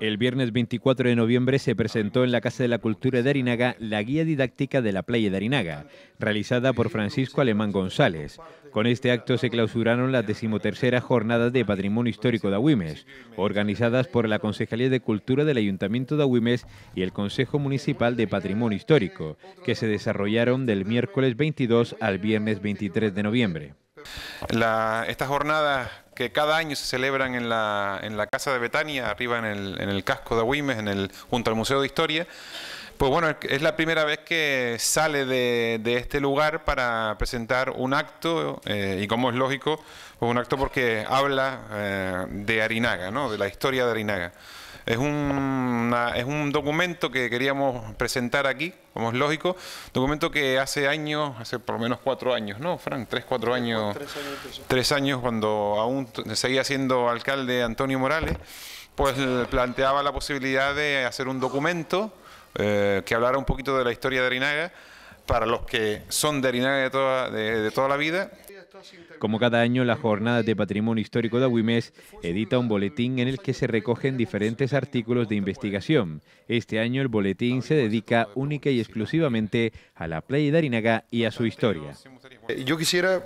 El viernes 24 de noviembre se presentó en la Casa de la Cultura de Arinaga la guía didáctica de la playa de Arinaga, realizada por Francisco Alemán González. Con este acto se clausuraron las decimoterceras jornadas de patrimonio histórico de Agüimes, organizadas por la Concejalía de Cultura del Ayuntamiento de Agüimes y el Consejo Municipal de Patrimonio Histórico, que se desarrollaron del miércoles 22 al viernes 23 de noviembre. esta jornada que cada año se celebran en la, en la Casa de Betania, arriba en el, casco de Agüimes, junto al Museo de Historia. Pues bueno, es la primera vez que sale de, este lugar para presentar un acto, eh, y como es lógico, pues un acto porque habla eh, de Arinaga, ¿no? de la historia de Arinaga. Es un, es un documento que queríamos presentar aquí, como es lógico, documento que hace años, hace por lo menos cuatro años, ¿no, Frank? Tres, cuatro años, tres años, cuando aún seguía siendo alcalde Antonio Morales, pues planteaba la posibilidad de hacer un documento eh, que hablara un poquito de la historia de Arinaga para los que son de Arinaga de toda, de toda la vida como cada año, la Jornada de Patrimonio Histórico de Agüimes edita un boletín en el que se recogen diferentes artículos de investigación. Este año el boletín se dedica única y exclusivamente a la playa de Arinaga y a su historia. Eh, yo quisiera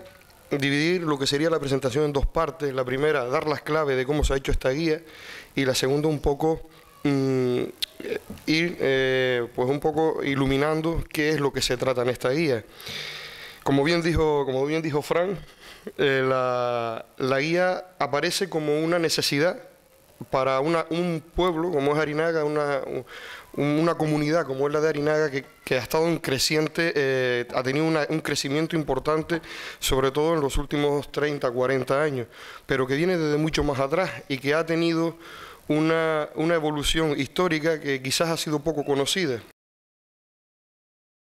dividir lo que sería la presentación en dos partes. La primera, dar las claves de cómo se ha hecho esta guía y la segunda, un poco mm, eh, ir eh, pues un poco iluminando qué es lo que se trata en esta guía. Como bien dijo, como bien dijo Fran, eh, la, guía aparece como una necesidad para una, un pueblo como es Arinaga, una, comunidad como es la de Arinaga, que, ha estado en creciente, eh, ha tenido un crecimiento importante, sobre todo en los últimos 30, 40 años, pero que viene desde mucho más atrás y que ha tenido una, una evolución histórica que quizás ha sido poco conocida